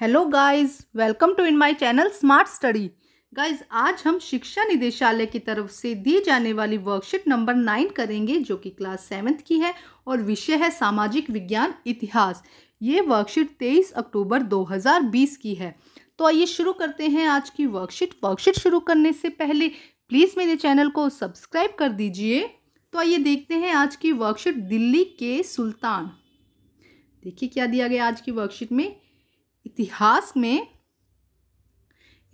hello guys welcome to in my channel smart study guys आज हम शिक्षा निदेशालय की तरफ से दी जाने वाली वर्कशीट नंबर नाइन करेंगे जो कि क्लास सेवन्थ की है और विषय है सामाजिक विज्ञान इतिहास ये वर्कशीट तेईस अक्टूबर 2020 की है तो आइए शुरू करते हैं आज की वर्कशीट वर्कशीट शुरू करने से पहले प्लीज़ मेरे चैनल को सब्सक्राइब कर दीजिए तो आइए देखते हैं आज की वर्कशीट दिल्ली के सुल्तान देखिए क्या दिया गया आज की वर्कशीट में इतिहास में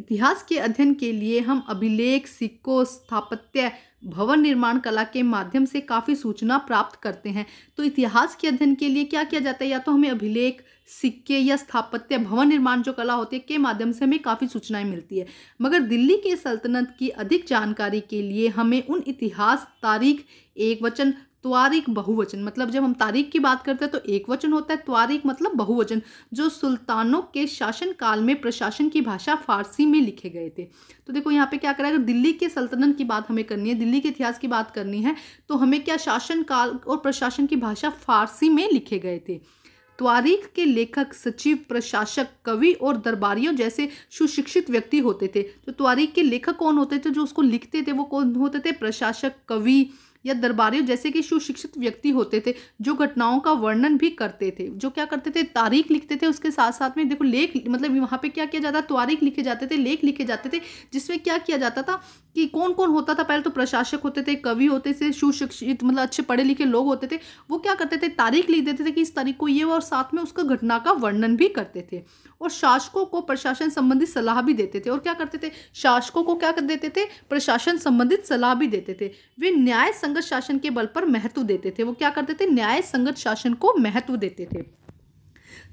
इतिहास के अध्ययन के लिए हम अभिलेख सिक्कों स्थापत्य भवन निर्माण कला के माध्यम से काफ़ी सूचना प्राप्त करते हैं तो इतिहास के अध्ययन के लिए क्या किया जाता है या तो हमें अभिलेख सिक्के या स्थापत्य भवन निर्माण जो कला होती है के माध्यम से हमें काफ़ी सूचनाएं मिलती है मगर दिल्ली के सल्तनत की अधिक जानकारी के लिए हमें उन इतिहास तारीख एक वचन त्वारिक बहुवचन मतलब जब हम तारीख की बात करते हैं तो एक वचन होता है त्वारिक मतलब बहुवचन जो सुल्तानों के शासन काल में प्रशासन की भाषा फारसी में लिखे गए थे तो देखो यहाँ पे क्या करा अगर दिल्ली के सल्तनत की बात हमें करनी है दिल्ली के इतिहास की बात करनी है तो हमें क्या शासन काल और प्रशासन की भाषा फारसी में लिखे गए थे त्वारीख के लेखक सचिव प्रशासक कवि और दरबारियों जैसे सुशिक्षित व्यक्ति होते थे तो त्वारीख के लेखक कौन होते थे जो उसको लिखते थे वो कौन होते थे प्रशासक कवि या दरबारियों जैसे कि सुशिक्षित व्यक्ति होते थे जो घटनाओं का वर्णन भी करते थे जो क्या करते थे तारीख लिखते थे उसके साथ साथ में देखो लेख मतलब वहाँ पे क्या किया जाता तारीख लिखे जाते थे लेख लिखे जाते थे जिसमें क्या किया जाता था कि कौन कौन होता था पहले तो प्रशासक होते थे कवि होते थे सुशिक्षित मतलब अच्छे पढ़े लिखे लोग होते थे वो क्या करते थे तारीख लिख देते थे कि इस तारीख को ये और साथ में उसका घटना का वर्णन भी करते थे और शासकों को प्रशासन संबंधित सलाह भी देते थे और क्या करते थे शासकों को क्या कर देते थे प्रशासन संबंधित सलाह भी देते थे वे न्याय संगत शासन के बल पर महत्व देते थे वो क्या करते थे न्याय संगत शासन को महत्व देते थे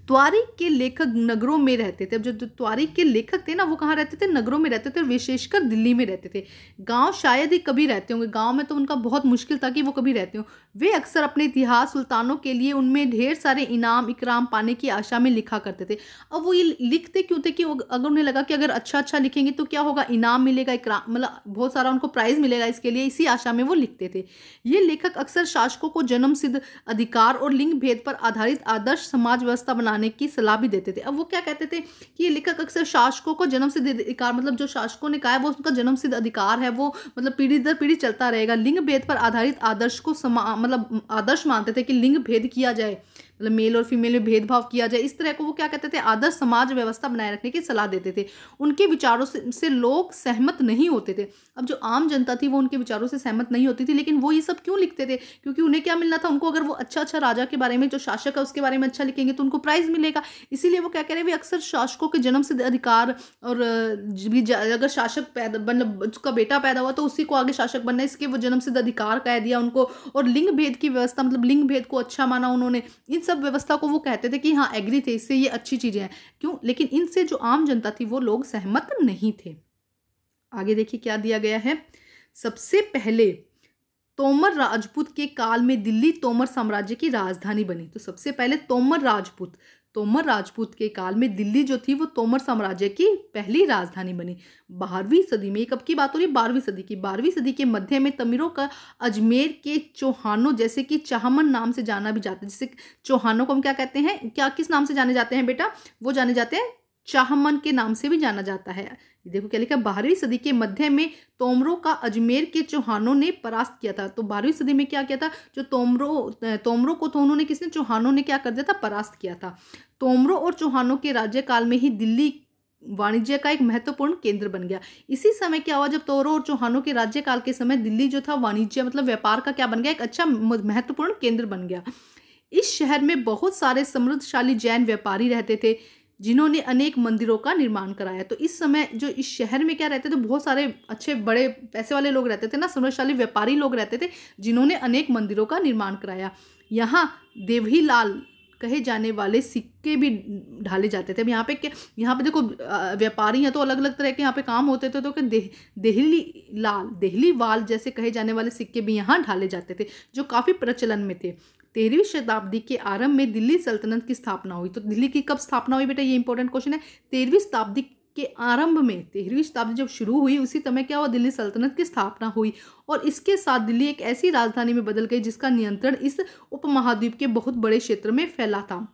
त्वारिक के लेखक नगरों में रहते थे अब जो त्वारिक के लेखक थे ना वो कहाँ रहते थे नगरों में रहते थे विशेषकर दिल्ली में रहते थे गांव शायद ही कभी रहते होंगे गांव में तो उनका बहुत मुश्किल था कि वो कभी रहते हों वे अक्सर अपने इतिहास सुल्तानों के लिए उनमें ढेर सारे इनाम इकराम पाने की आशा में लिखा करते थे अब वो ये लिखते क्यों थे कि अगर उन्हें लगा कि अगर अच्छा अच्छा लिखेंगे तो क्या होगा इनाम मिलेगा इकराम मतलब बहुत सारा उनको प्राइज़ मिलेगा इसके लिए इसी आशा में वो लिखते थे ये लेखक अक्सर शासकों को जन्म सिद्ध अधिकार और लिंग भेद पर आधारित आदर्श समाज व्यवस्था बना बनाने की सलाह भी देते थे अब वो क्या कहते थे कि ये लेखक अक्सर शासकों को जन्म सिद्ध अधिकार मतलब जो शासकों ने कहा है वो उनका जन्म सिद्ध अधिकार है वो मतलब पीढ़ी दर पीढ़ी चलता रहेगा लिंग भेद पर आधारित आदर्श को समा मतलब आदर्श मानते थे कि लिंग भेद किया जाए मतलब मेल और फीमेल में भेदभाव किया जाए इस तरह को वो क्या कहते थे आदर्श समाज व्यवस्था बनाए रखने की सलाह देते थे उनके विचारों से, से लोग सहमत नहीं होते थे अब जो आम जनता थी वो उनके विचारों से सहमत नहीं होती थी लेकिन वो ये सब क्यों लिखते थे क्योंकि उन्हें क्या मिलना था उनको अगर वो अच्छा अच्छा राजा के बारे में जो शासक है उसके बारे में अच्छा लिखेंगे तो उनको प्राइज मिलेगा इसीलिए वो क्या कह रहे हैं अक्सर शासकों के जन्म से अधिकार और अगर शासक पैदा मतलब उसका बेटा पैदा हुआ तो उसी को आगे शासक बनना इसके वो जन्म सिद्ध अधिकार कह दिया उनको और लिंग भेद की व्यवस्था मतलब लिंग भेद को अच्छा माना उन्होंने इन सब व्यवस्था को वो कहते थे कि हाँ एग्री थे इससे ये अच्छी चीज़ें हैं क्यों लेकिन इनसे जो आम जनता थी वो लोग सहमत नहीं थे आगे देखिए क्या दिया गया है सबसे पहले तोमर राजपूत के काल में दिल्ली तोमर साम्राज्य की राजधानी बनी तो सबसे पहले तोमर राजपूत तोमर राजपूत के काल में दिल्ली जो थी वो तोमर साम्राज्य की पहली राजधानी बनी बारहवीं सदी में कब की बात हो रही है बारहवीं सदी की बारहवीं सदी के मध्य में तमीरों का अजमेर के चौहानों जैसे कि चाहमन नाम से जाना भी जाता है जैसे चौहानों को हम क्या कहते हैं क्या किस नाम से जाने जाते हैं बेटा वो जाने जाते हैं चाहमन के नाम से भी जाना जाता है देखो क्या लिखा बारहवीं सदी के मध्य में तोमरों का अजमेर के चौहानों ने परास्त किया था तो बारहवीं सदी में क्या किया था जो तोमरों तोमरों को तो उन्होंने किसने चौहानों ने क्या कर दिया था परास्त किया था तोमरों और चौहानों के राज्यकाल में ही दिल्ली वाणिज्य का एक महत्वपूर्ण केंद्र बन गया इसी समय क्या हुआ जब तोरों और चौहानों के राज्यकाल के समय दिल्ली जो था वाणिज्य मतलब व्यापार का क्या बन गया एक अच्छा महत्वपूर्ण केंद्र बन गया इस शहर में बहुत सारे समृद्धशाली जैन व्यापारी रहते थे जिन्होंने अनेक मंदिरों का निर्माण कराया तो इस समय जो इस शहर में क्या रहते थे बहुत सारे अच्छे बड़े पैसे वाले लोग रहते थे ना समृद्धशाली व्यापारी लोग रहते थे जिन्होंने अनेक मंदिरों का निर्माण कराया यहाँ देवी लाल कहे जाने वाले सिक्के भी ढाले जाते थे अब यहाँ पे क्या यहाँ पे देखो व्यापारी हैं तो अलग अलग तरह के यहाँ पे काम होते थे तो कि दे, देहली लाल देहली वाल जैसे कहे जाने वाले सिक्के भी यहाँ ढाले जाते थे जो काफ़ी प्रचलन में थे तेरहवीं शताब्दी के आरंभ में दिल्ली सल्तनत की स्थापना हुई तो दिल्ली की कब स्थापना हुई बेटा ये इंपॉर्टेंट क्वेश्चन है तेरहवीं शताब्दी के आरंभ में तेरहवीं शताब्दी जब शुरू हुई उसी समय क्या हुआ दिल्ली सल्तनत की स्थापना हुई और इसके साथ दिल्ली एक ऐसी राजधानी में बदल गई जिसका नियंत्रण इस उपमहाद्वीप के बहुत बड़े क्षेत्र में फैला था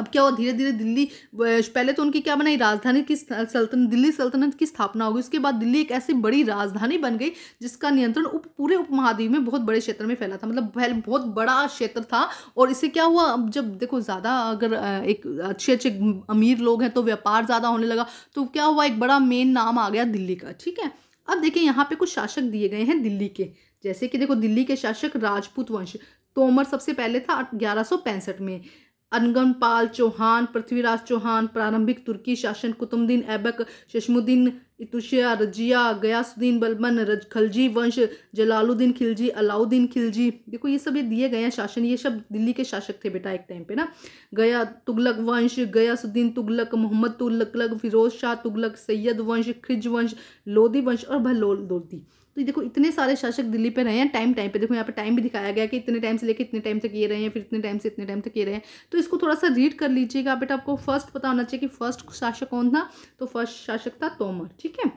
अब क्या हुआ धीरे धीरे दिल्ली पहले तो उनकी क्या बनाई राजधानी की सल्तनत दिल्ली सल्तनत की स्थापना हो गई उसके बाद दिल्ली एक ऐसी बड़ी राजधानी बन गई जिसका नियंत्रण उप पूरे उपमहाद्वीप में बहुत बड़े क्षेत्र में फैला था मतलब पहले बहुत बड़ा क्षेत्र था और इससे क्या हुआ अब जब देखो ज़्यादा अगर एक अच्छे अच्छे अमीर लोग हैं तो व्यापार ज़्यादा होने लगा तो क्या हुआ एक बड़ा मेन नाम आ गया दिल्ली का ठीक है अब देखिए यहाँ पे कुछ शासक दिए गए हैं दिल्ली के जैसे कि देखो दिल्ली के शासक राजपूत वंश तोमर सबसे पहले था ग्यारह में अनगम पाल चौहान पृथ्वीराज चौहान प्रारंभिक तुर्की शासन कुतुबुद्दीन ऐबक शशमुद्दीन इतुशिया रजिया गयासुद्दीन बलबन रज खलजी वंश जलालुद्दीन खिलजी अलाउद्दीन खिलजी देखो ये सब ये दिए गए हैं शासन ये सब दिल्ली के शासक थे बेटा एक टाइम पे ना गया तुगलक वंश गयासुद्दीन तुगलक मोहम्मद तुगलक फिरोज शाह तुगलक सैयद वंश खिज वंश लोधी वंश और भलोल लोधी तो ये देखो इतने सारे शासक दिल्ली पे रहे हैं टाइम टाइम पे देखो यहाँ पे टाइम भी दिखाया गया कि इतने टाइम से लेकर इतने टाइम तक ये रहे हैं फिर इतने टाइम से इतने टाइम तक ये रहे हैं तो इसको थोड़ा सा रीड कर लीजिएगा बेटा आपको फर्स्ट पता होना चाहिए कि फर्स्ट शासक कौन था तो फर्स्ट शासक था तोमर ठीक है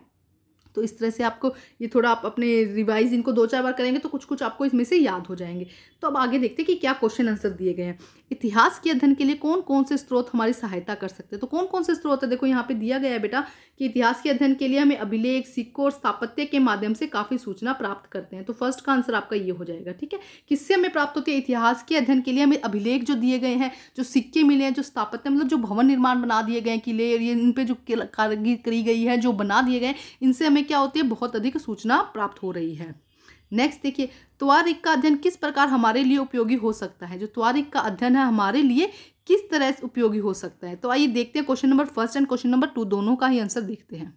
तो इस तरह से आपको ये थोड़ा आप अपने रिवाइज इनको दो चार बार करेंगे तो कुछ कुछ आपको इसमें से याद हो जाएंगे तो अब आगे देखते हैं कि क्या क्वेश्चन आंसर दिए गए हैं इतिहास के अध्ययन के लिए कौन कौन से स्रोत हमारी सहायता कर सकते हैं तो कौन कौन से स्रोत है देखो यहाँ पे दिया गया है बेटा कि इतिहास के अध्ययन के लिए हमें अभिलेख सिक्कों और स्थापत्य के माध्यम से काफ़ी सूचना प्राप्त करते हैं तो फर्स्ट का आंसर आपका ये हो जाएगा ठीक है किससे हमें प्राप्त होती है इतिहास के अध्ययन के लिए हमें अभिलेख जो दिए गए हैं जो सिक्के मिले हैं जो स्थापत्य मतलब जो भवन निर्माण बना दिए गए किले इन पर जो करी गई है जो बना दिए गए इनसे हमें हमें क्या होती है बहुत अधिक सूचना प्राप्त हो रही है नेक्स्ट देखिए त्वारिक का अध्ययन किस प्रकार हमारे लिए उपयोगी हो सकता है जो त्वारिक का अध्ययन है हमारे लिए किस तरह से उपयोगी हो सकता है तो आइए देखते हैं question number first and question number two दोनों का ही आंसर देखते हैं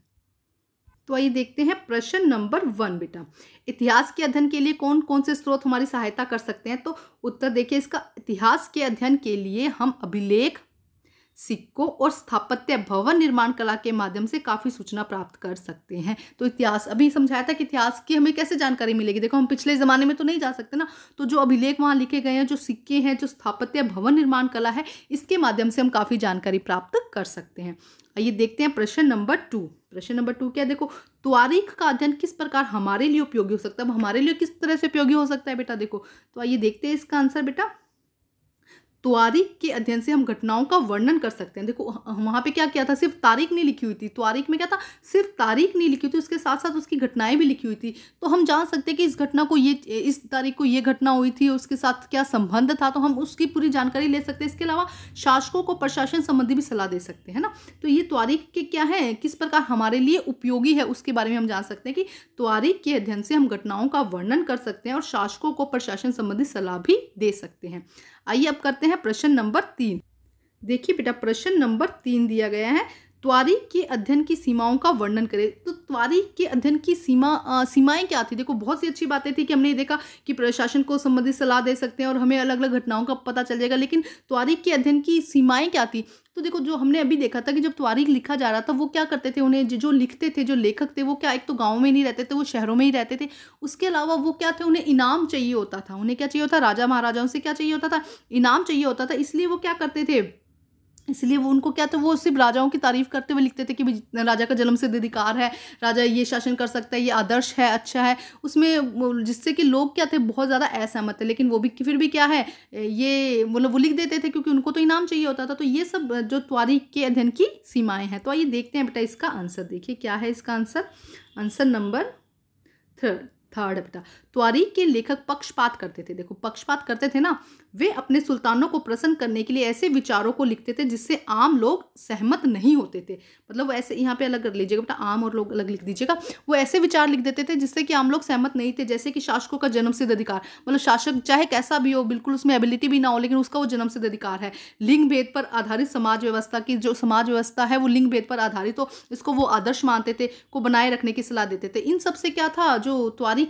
तो आइए देखते हैं प्रश्न नंबर वन बेटा इतिहास के अध्ययन के लिए कौन कौन से स्रोत हमारी सहायता कर सकते हैं तो उत्तर देखिए इसका इतिहास के अध्ययन के लिए हम अभिलेख सिक्कों और स्थापत्य भवन निर्माण कला के माध्यम से काफ़ी सूचना प्राप्त कर सकते हैं तो इतिहास अभी समझाया था कि इतिहास की हमें कैसे जानकारी मिलेगी देखो हम पिछले ज़माने में तो नहीं जा सकते ना तो जो अभिलेख वहाँ लिखे गए हैं जो सिक्के हैं जो स्थापत्य भवन निर्माण कला है इसके माध्यम से हम काफ़ी जानकारी प्राप्त कर सकते हैं आइए देखते हैं प्रश्न नंबर टू प्रश्न नंबर टू क्या देखो त्वारिक का अध्ययन किस प्रकार हमारे लिए उपयोगी हो सकता है हमारे लिए किस तरह से उपयोगी हो सकता है बेटा देखो तो आइए देखते हैं इसका आंसर बेटा तारीख के अध्ययन से हम घटनाओं का वर्णन कर सकते हैं देखो वहाँ पे क्या किया था सिर्फ तारीख नहीं लिखी हुई थी तारीख में क्या था सिर्फ तारीख नहीं लिखी हुई थी उसके साथ साथ उसकी घटनाएं भी लिखी हुई थी तो हम जान सकते हैं कि इस घटना को ये इस तारीख को ये घटना हुई थी उसके साथ क्या संबंध था तो हम उसकी पूरी जानकारी ले सकते हैं इसके अलावा शासकों को प्रशासन संबंधी भी सलाह दे सकते हैं ना तो ये तारीख के क्या है किस प्रकार हमारे लिए उपयोगी है उसके बारे में हम जान सकते हैं कि तारीख के अध्ययन से हम घटनाओं का वर्णन कर सकते हैं और शासकों को प्रशासन संबंधी सलाह भी दे सकते हैं आइए अब करते हैं प्रश्न नंबर तीन देखिए बेटा प्रश्न नंबर तीन दिया गया है त्वारी के अध्ययन की सीमाओं का वर्णन करें तो त्वारी के अध्ययन की सीमा आ, सीमाएं क्या थी देखो बहुत सी अच्छी बातें थी कि हमने ये देखा कि प्रशासन को संबंधित सलाह दे सकते हैं और हमें अलग अलग घटनाओं का पता चल जाएगा लेकिन त्वारी के अध्ययन की सीमाएं क्या थी तो देखो जो हमने अभी देखा था कि जब त्वारिक लिखा जा रहा था वो क्या करते थे उन्हें जो लिखते थे जो लेखक थे वो क्या एक तो गाँव में नहीं रहते थे वो शहरों में ही रहते थे उसके अलावा वो क्या थे उन्हें इनाम चाहिए होता था उन्हें क्या चाहिए होता राजा महाराजाओं से क्या चाहिए होता था इनाम चाहिए होता था इसलिए वो क्या करते थे इसलिए वो उनको क्या था वो सिर्फ राजाओं की तारीफ करते हुए लिखते थे कि भाई राजा का जन्म सिद्ध अधिकार है राजा ये शासन कर सकता है ये आदर्श है अच्छा है उसमें जिससे कि लोग क्या थे बहुत ज़्यादा असहमत थे लेकिन वो भी फिर भी क्या है ये मतलब वो लिख देते थे क्योंकि उनको तो इनाम चाहिए होता था तो ये सब जो तारीख के अध्ययन की सीमाएँ हैं तो आइए देखते हैं बेटा इसका आंसर देखिए क्या है इसका answer answer number third third बेटा त्वारीख के लेखक पक्षपात करते थे देखो पक्षपात करते थे ना वे अपने सुल्तानों को प्रसन्न करने के लिए ऐसे विचारों को लिखते थे जिससे आम लोग सहमत नहीं होते थे मतलब वो ऐसे यहाँ पे अलग कर लीजिएगा बेटा आम और लोग अलग लिख दीजिएगा वो ऐसे विचार लिख देते थे जिससे कि आम लोग सहमत नहीं थे जैसे कि शासकों का जन्म अधिकार मतलब शासक चाहे कैसा भी हो बिल्कुल उसमें एबिलिटी भी ना हो लेकिन उसका वो जन्म अधिकार है लिंग भेद पर आधारित समाज व्यवस्था की जो समाज व्यवस्था है वो लिंग भेद पर आधारित हो इसको वो आदर्श मानते थे को बनाए रखने की सलाह देते थे इन सबसे क्या था जो त्वारी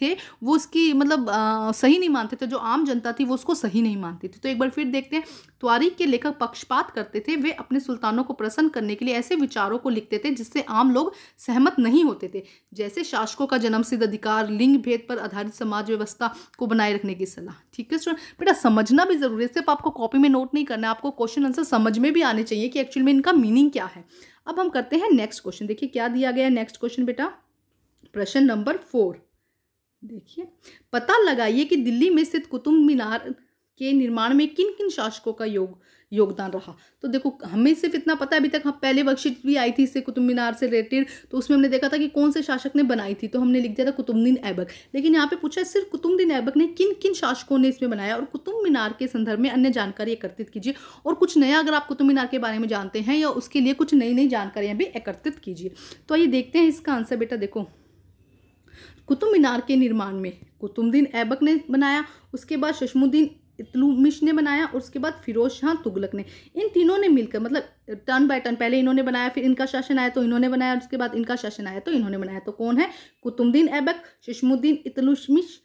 थे वो उसकी मतलब आ, सही नहीं मानते थे जो आम जनता थी वो उसको सही नहीं मानती थी तो एक बार फिर देखते हैं त्वारिक के लेखक पक्षपात करते थे वे अपने सुल्तानों को प्रसन्न करने के लिए ऐसे विचारों को लिखते थे जिससे आम लोग सहमत नहीं होते थे जैसे शासकों का जन्म अधिकार लिंग भेद पर आधारित समाज व्यवस्था को बनाए रखने की सलाह ठीक है स्टूडेंट बेटा समझना भी जरूरी है सिर्फ आपको कॉपी में नोट नहीं करना आपको क्वेश्चन आंसर समझ में भी आने चाहिए कि एक्चुअल में इनका मीनिंग क्या है अब हम करते हैं नेक्स्ट क्वेश्चन देखिए क्या दिया गया नेक्स्ट क्वेश्चन बेटा प्रश्न नंबर फोर देखिए पता लगाइए कि दिल्ली में स्थित कुतुब मीनार के निर्माण में किन किन शासकों का योग योगदान रहा तो देखो हमें सिर्फ इतना पता है अभी तक हम पहले वर्कशीट भी आई थी इससे कुतुब मीनार से रिलेटेड तो उसमें हमने देखा था कि कौन से शासक ने बनाई थी तो हमने लिख दिया था कुतुबद्दीन ऐबक लेकिन यहाँ पे पूछा सिर्फ कुतुबद्दीन ऐबक ने किन किन शासकों ने इसमें बनाया और कुतुब मीनार के संदर्भ में अन्य जानकारी एकत्रित कीजिए और कुछ नया अगर आप कुतुब मीनार के बारे में जानते हैं या उसके लिए कुछ नई नई जानकारियाँ भी एकत्रित कीजिए तो आइए देखते हैं इसका आंसर बेटा देखो कुतुब मीनार के निर्माण में कुतुबुद्दीन ऐबक ने बनाया उसके बाद शशमुद्दीन इतलुमिश ने बनाया और उसके बाद फिरोज शाह तुगलक ने इन तीनों ने मिलकर मतलब टर्न बाय टर्न पहले इन्होंने बनाया फिर इनका शासन आया तो इन्होंने बनाया और उसके बाद इनका शासन आया तो इन्होंने बनाया तो कौन है कुतुबुद्दीन ऐबक शशमुद्दीन इतलुमिश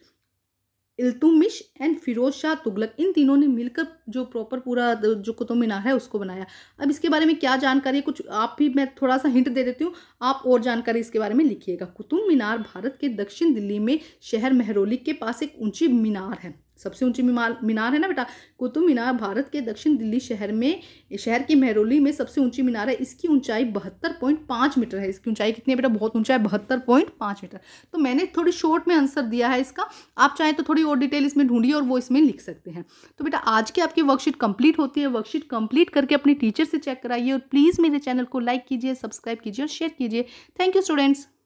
इल्तुमिश एंड फिरोज शाह तुगलक इन तीनों ने मिलकर जो प्रॉपर पूरा जो कुतुब मीनार है उसको बनाया अब इसके बारे में क्या जानकारी कुछ आप भी मैं थोड़ा सा हिंट दे देती हूँ आप और जानकारी इसके बारे में लिखिएगा कुतुब मीनार भारत के दक्षिण दिल्ली में शहर मेहरोली के पास एक ऊंची मीनार है सबसे ऊंची मीनार है ना बेटा कुतुब मीनार भारत के दक्षिण दिल्ली शहर में शहर के मेहरोली में सबसे ऊंची मीनार है इसकी ऊंचाई बहत्तर पॉइंट पाँच मीटर है इसकी ऊंचाई कितनी है बेटा बहुत ऊंचा है बहत्तर पॉइंट पाँच मीटर तो मैंने थोड़ी शॉर्ट में आंसर दिया है इसका आप चाहें तो थोड़ी और डिटेल इसमें ढूंढिए और वो इसमें लिख सकते हैं तो बेटा आज की आपकी वर्कशीट कंप्लीट होती है वर्कशीट कंप्लीट करके अपने टीचर से चेक कराइए और प्लीज़ मेरे चैनल को लाइक कीजिए सब्सक्राइब कीजिए और शेयर कीजिए थैंक यू स्टूडेंट्स